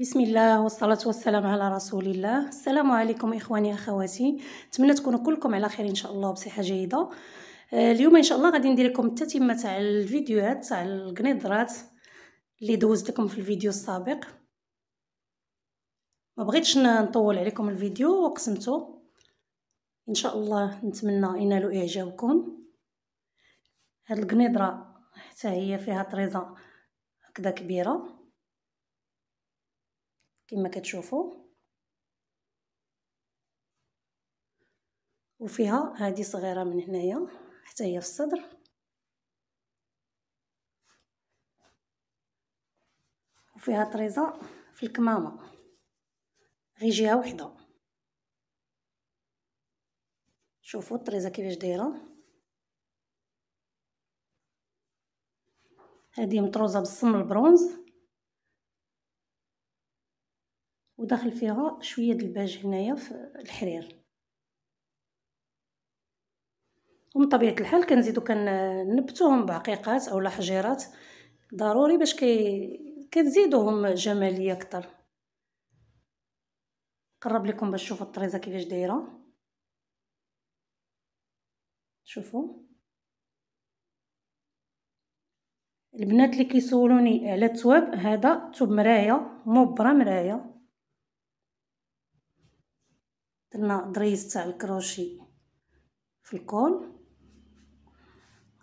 بسم الله والصلاة والسلام على رسول الله السلام عليكم إخواني أخواتي نتمنى تكونوا كلكم على خير إن شاء الله بصحة جيدة آه، اليوم إن شاء الله غادي ندير لكم التتمة تاع الفيديوهات تاع القنيدرات اللي دوزت لكم في الفيديو السابق ما بغيتش نطول عليكم الفيديو وقسمته إن شاء الله نتمنى ينالوا إعجابكم هاد القنيدرة حتى هي فيها طريزة هكذا كبيره كما كتشوفوا وفيها هذه صغيره من هنايا حتى هي في الصدر وفيها طريزه في الكمامه غير جهه وحده شوفوا الطريزه كيفاش دايره هذه مطروزه بالصم البرونز وداخل فيها شويه د الباج هنايا في الحرير ومن طبيعه الحال كنزيدو كنبتوهم بعقيقات اولا حجيرات ضروري باش كي كتزيدوهم جماليه اكثر نقرب لكم باش تشوفوا الطريزه كيفاش دايره شوفوا البنات اللي كيسولوني على التواب هذا توب مرايه مبره مرايه درنا دريز تاع الكروشي في الكول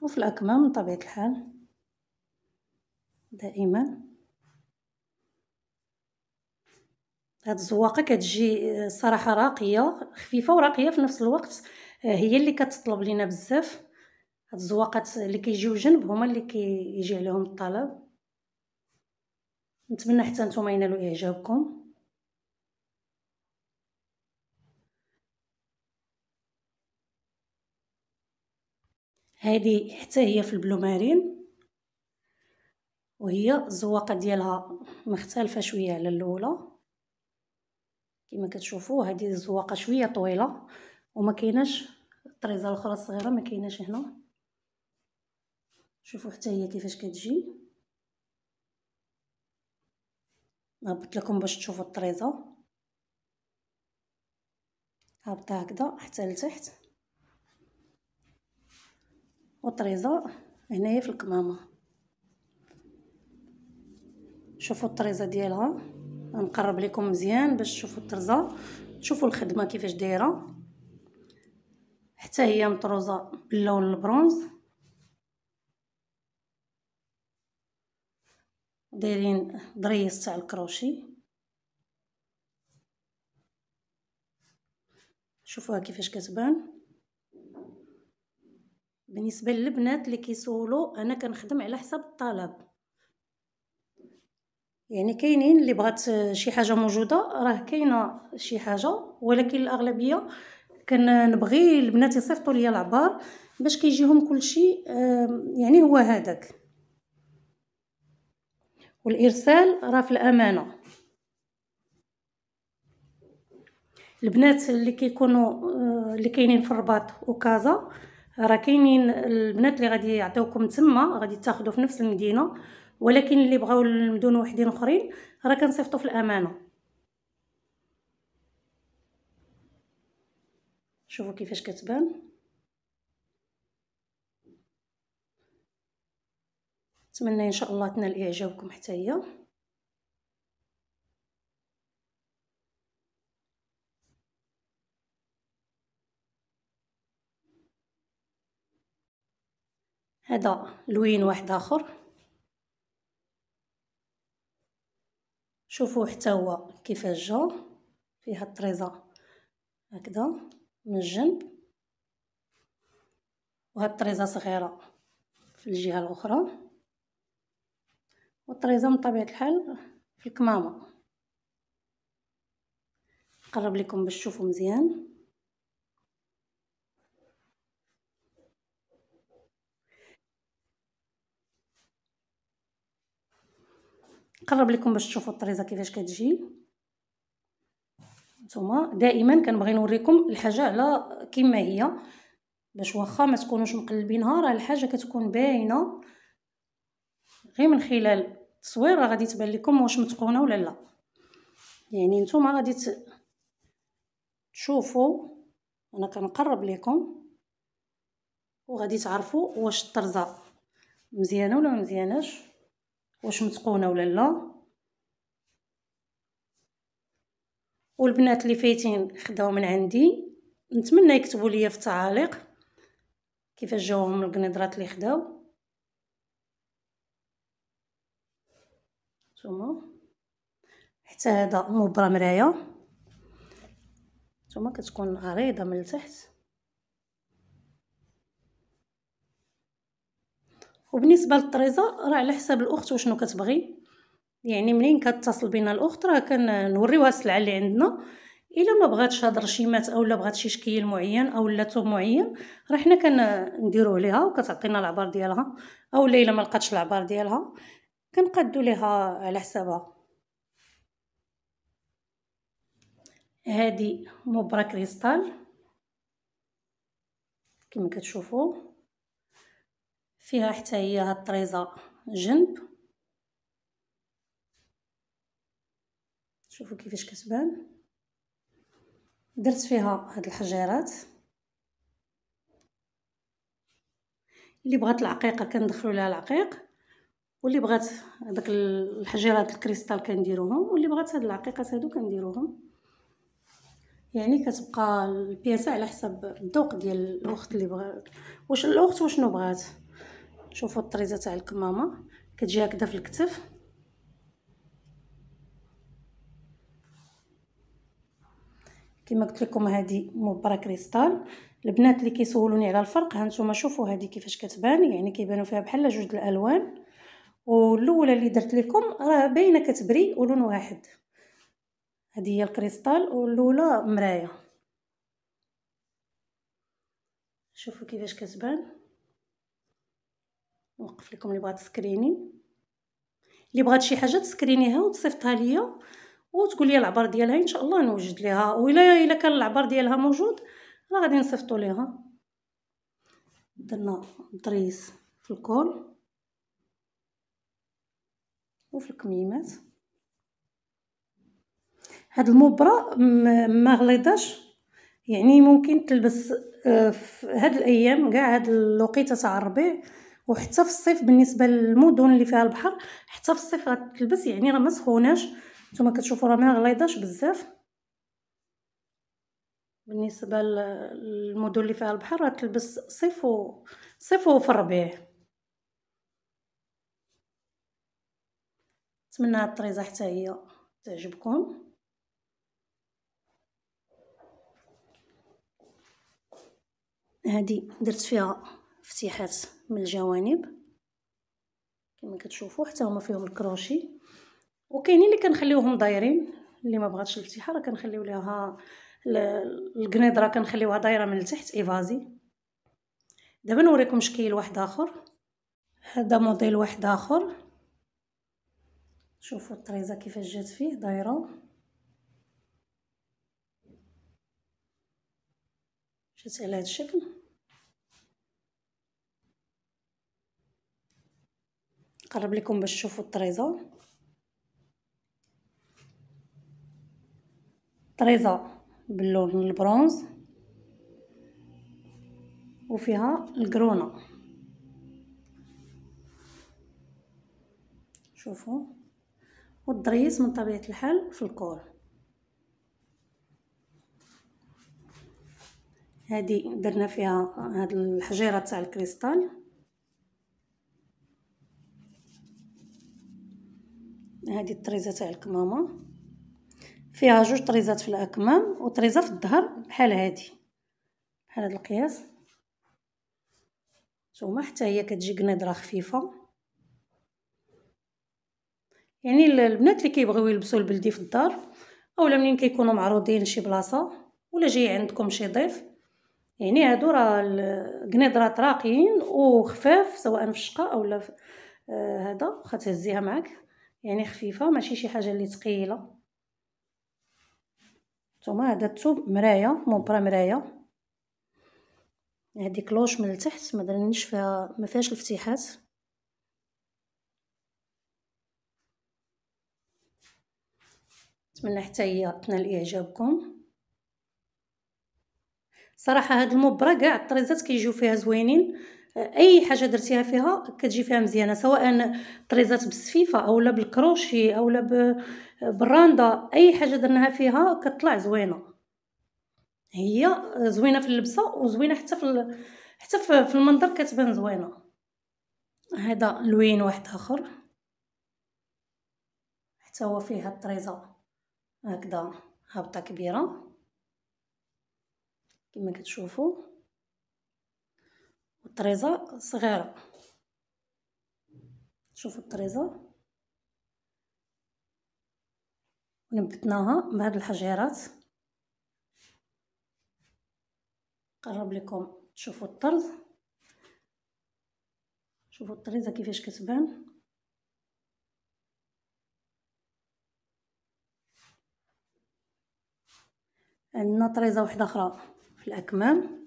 وفي الاكمام من طبيعه الحال دائما هاد الزواقه كتجي آه، صراحه راقيه خفيفه وراقيه في نفس الوقت آه، هي اللي كتطلب لينا بزاف هاد الزواقات اللي كيجيو جنب هما اللي كيجي عليهم الطلب نتمنى حتى نتوما ينالوا اعجابكم هذه حتى هي في البلومارين وهي الزواقه ديالها مختلفه شويه على الاولى كما كتشوفوا هذه الزواقه شويه طويله وما كايناش الطريزه الاخرى الصغيره ما كايناش هنا شوفوا حتى هي كيفاش كتجي هبط لكم باش تشوفوا الطريزه هابطه هكذا حتى لتحت والطريزه هنايا في الكمامه شوفوا الطريزه ديالها نقرب لكم مزيان باش تشوفوا الطرزه تشوفوا الخدمه كيفاش دايره حتى هي مطروزه باللون البرونز دايرين دريس تاع الكروشي شوفوها كيفاش كتبان بالنسبه للبنات اللي كيسولو انا كنخدم على حسب الطلب يعني كاينين اللي بغات شي حاجه موجوده راه كاينه شي حاجه ولكن الاغلبيه كنبغي البنات يصيفطوا لي العبار باش كيجيهم كلشي يعني هو هذاك والارسال راه في الامانه البنات اللي كيكونوا آه، اللي كاينين في الرباط وكازا راه كاينين البنات اللي غادي يعطيوكم تما غادي تاخذوا في نفس المدينه ولكن اللي بغاو المدن وحدين اخرين راه كنصيفطوا في الامانه شوفوا كيفاش كتبان نتمنى ان شاء الله تنال اعجابكم حتى هي هذا لوين واحد اخر شوفوا حتى هو كيفاش جا فيها الطريزه هكذا من الجنب وهاد الطريزه صغيره في الجهه الاخرى والطريزه من طبيعه الحال في الكمامه نقرب لكم باش تشوفوا مزيان نقرب لكم باش تشوفوا الطريزه كيفاش كتجي نتوما دائما كنبغي نوريكم الحاجه على كما هي باش واخا ما تكونوش مقلبينها راه الحاجه كتكون باينه غير من خلال التصوير راه غادي تبان لكم واش متقونه ولا لا يعني نتوما غادي تشوفوا انا كنقرب لكم وغادي تعرفوا واش الطرزه مزيانه ولا مزياناش واش متقونه ولا لا والبنات اللي فايتين خداو من عندي نتمنى يكتبوا لي في التعاليق كيفاش جاوهم القنيدرات اللي خداو نتوما حتى هذا مبرة مرايا نتوما كتكون عريضه من التحت وبالنسبه للطريزه راه على حساب الاخت وشنو كتبغي يعني منين كتصل بينا الاخت راه كنوريوها السلعه اللي عندنا الا ما بغاتش هاد الرشيمات اولا بغات شي شكل معين اولا ثوب معين راه حنا كنديروه ليها وكتعطينا العبار ديالها اولا الا ما لقاتش العبار ديالها كنقادو ليها على حسابها هذه مبرة كريستال كما كتشوفوا فيها حتى هي هاد الطريزه جنب شوفوا كيفاش كتبان درت فيها هاد الحجيرات اللي بغات العقيقه كندخلوا لها العقيق واللي بغات داك الحجيرات الكريستال كنديروهم واللي بغات هاد العقيقات هادو كنديروهم يعني كتبقى البياسه على حسب الذوق ديال الاخت اللي بغات واش الاخت وشنو بغات شوفوا الطريزه تاع الكمامه كتجي هكذا في الكتف كما قلت لكم هذه مبرا كريستال البنات اللي كيسولوني على الفرق هانتوما شوفوا هذه كيفاش كتبان يعني كيبانوا فيها بحال جوج الالوان والاولى اللي درت لكم راه باينه كتبري ولون واحد هذه هي الكريستال والاولى مرايه شوفوا كيفاش كتبان نوقف لكم اللي بغات تسكريني اللي بغات شي حاجه تسكرينيها وتصيفطها ليا وتقول لي العبر ديالها ان شاء الله نوجد ليها والا الا كان العبر ديالها موجود راه غادي نصيفطو ليها درنا دريس في الكول وفي الكميمات هاد المبره ما غليضاش يعني ممكن تلبس آه، في هاد الايام كاع هاد الوقيته تاع الربيع وحتى في الصيف بالنسبه للمدن اللي فيها البحر حتى في الصيف غتلبس يعني راه ما سخوناش نتوما كتشوفوا راه ما غليضاش بزاف بالنسبه للمدن اللي فيها البحر غتلبس صيف و صيف وفي الربيع نتمنى هاد الطريزه حتى هي تعجبكم هادي درت فيها فتيحات من الجوانب كما كتشوفوا حتى هما فيهم الكروشي وكاينين اللي كنخليوهم دايرين اللي ما بغاتش الفتيحه راه كنخليو ليها الكنيد راه كنخليوها دايره من التحت ايفازي دابا نوريكم شكل واحد اخر هذا موديل واحد اخر شوفوا الطريزه كيفاش جات فيه دايره جات على هذا الشكل نقرب لكم باش تشوفوا الطريزه طريزه باللون البرونز وفيها الكرونه شوفوا والدريس من طبيعه الحال في الكور هذه درنا فيها هاد الحجيره تاع الكريستال هذه الطريزه تاع الكمامه فيها جوج طريزات في الاكمام وطريزه في الظهر بحال هذه بحال هذا القياس ثم حتى هي كتجي قنيضره خفيفه يعني البنات اللي كيبغيو يلبسوا البلدي في الدار اولا منين كيكونوا معروضين شي بلاصه ولا جاي عندكم شي ضيف يعني هادو راه القنيضرات راقيين وخفاف سواء في الشقه اولا آه، هذا واخا تهزيها معاك يعني خفيفه ماشي شي حاجه اللي ثقيله نتوما هذا الثوب مرايه مبره مرايه هذه كلوش من التحت ما درنيش فيها ما فيهاش الفتيحات نتمنى حتى هي تنال اعجابكم صراحه هاد المبره كاع الطريزات كيجيو فيها زوينين اي حاجه درتيها فيها كتجي فيها مزيانه سواء طريزات بالسفيفه اولا بالكروشي اولا بالراندا اي حاجه درناها فيها كتطلع زوينه هي زوينه في اللبسه وزوينه حتى في حتى في المنظر كتبان زوينه هذا لوين واحد اخر حتى هو فيه هاد الطريزه هكذا هابطه كبيره كما كتشوفوا طريزه صغيره شوفوا الطريزه ونبتناها بهاد الحجيرات نقرب لكم تشوفوا الطرز شوفوا الطريزه كيفاش كتبان عندنا طريزه واحده اخرى في الاكمام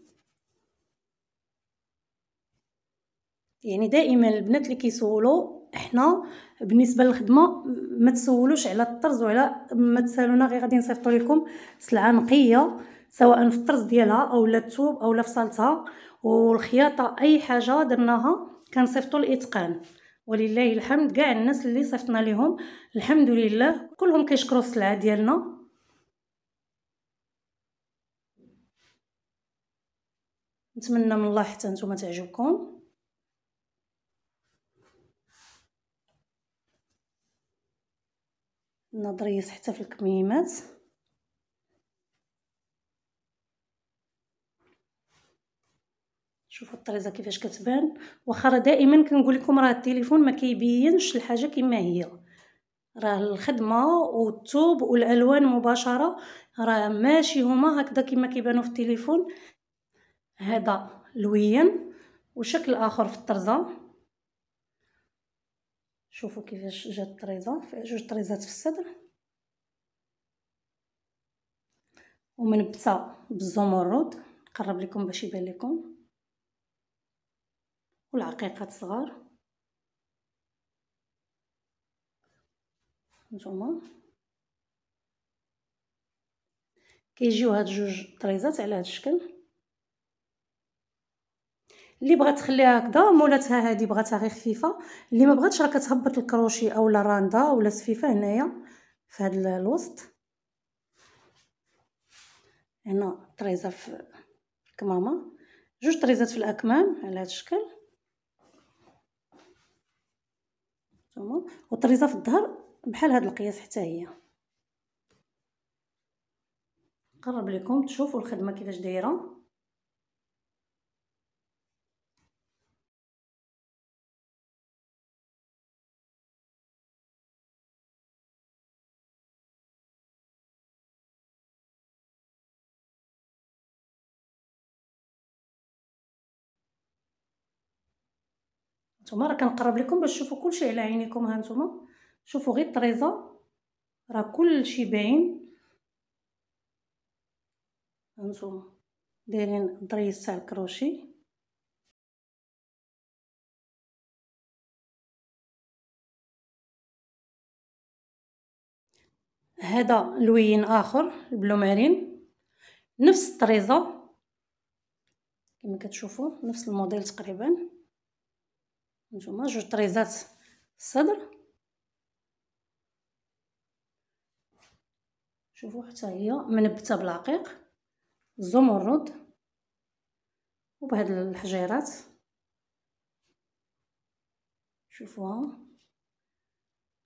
يعني دائما البنات اللي كيسولوا احنا بالنسبه للخدمه ما تسولوش على الطرز وعلى ما تسالونا غير غادي نصيفطوا لكم سلعه نقيه سواء في الطرز ديالها اولا الثوب اولا في صلصتها والخياطه اي حاجه درناها كنصيفطوا الاتقان ولله الحمد كاع الناس اللي صيفطنا لهم الحمد لله كلهم كيشكروا السلعه ديالنا نتمنى من الله حتى نتوما تعجبكم نضريس حتى في الكميمات شوفوا الطريزه كيفاش كتبان واخا دائما كنقول لكم راه التليفون ما كيبينش الحاجه كما هي راه الخدمه والثوب والالوان مباشره راه ماشي هما هكذا كما كيبانوا في التليفون هذا لوين وشكل اخر في الطرزه شوفوا كيفاش جات الطريزه جوج طريزات في الصدر ومنبته بالزمرد نقرب لكم باش يبان لكم والعقيقات صغار نتوما كيجيو هاد جوج طريزات على هاد الشكل اللي بغات تخليها هكذا مولاتها هذه بغاتها غير خفيفه اللي ما بغاتش راه كتهبط الكروشي اولا راندا ولا سفيفه هنايا في هذا الوسط هنا طريزه في الكمامه جوج طريزات في الاكمام على هذا الشكل ثم وطريزه في الظهر بحال هذا القياس حتى هي نقرب لكم تشوفوا الخدمه كيفاش دايره نتوما راه كنقرب لكم باش تشوفوا كلشي على عينيكم ها نتوما شوفوا غير الطريزه راه كلشي باين ها نتوما دايرين الدريس تاع الكروشي هذا لوين اخر البلومارين مارين نفس الطريزه كما كتشوفوا نفس الموديل تقريبا هانتوما جوج طريزات الصدر شوفوا حتى هي منبته بالعقيق الزمرد وبهاد الحجيرات شوفوها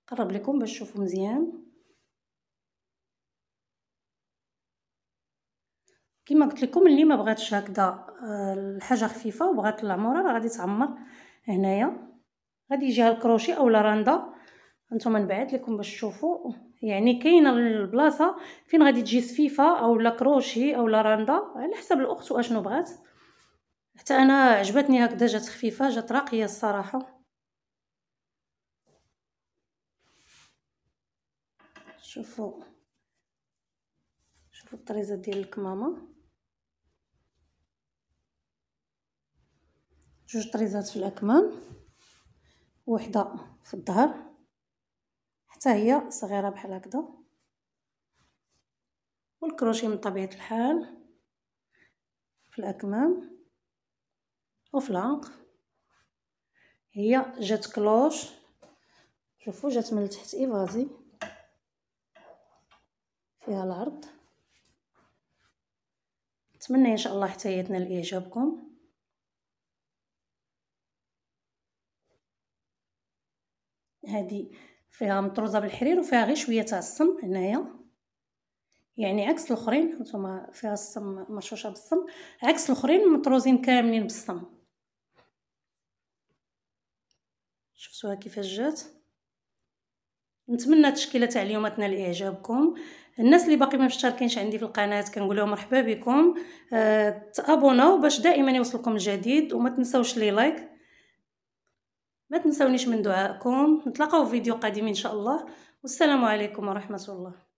قرب لكم باش تشوفوا مزيان كما قلت لكم اللي ما بغاتش هكذا الحاجه خفيفه وبغات العموره راه غادي تعمر هنايا غادي يجيها الكروشي اولا راندا هانتوما نبعث لكم باش تشوفوا يعني كاينه البلاصه فين غادي تجي سفيفه اولا كروشي اولا راندا على حسب الاخت واشنو بغات حتى انا عجبتني هكذا جات خفيفه جات راقيه الصراحه شوفوا شوفوا الطريزه ديال الكمامه جوج طريزات في الاكمام وحده في الظهر حتى هي صغيره بحال هكذا والكروشي من طبيعه الحال في الاكمام وفي العنق هي جات كلوش شوفوا جات من تحت ايفازي فيها العرض نتمنى ان شاء الله حتى هي تنال اعجابكم هذه فيها مطروزه بالحرير وفيها غير شويه تاع الصم هنايا يعني عكس الاخرين نتوما فيها الصم مرشوشه بالصم عكس الاخرين مطروزين كاملين بالصم شفتوها كيفاش جات نتمنى التشكيله تاع اليوم تنال اعجابكم الناس اللي باقي ما مشتركينش عندي في القناه كنقول لهم مرحبا بكم أه تابوناو باش دائما يوصلكم الجديد وما تنساوش لي لايك ما تنسونيش من دعائكم نتلاقاو في فيديو قادم ان شاء الله والسلام عليكم ورحمه الله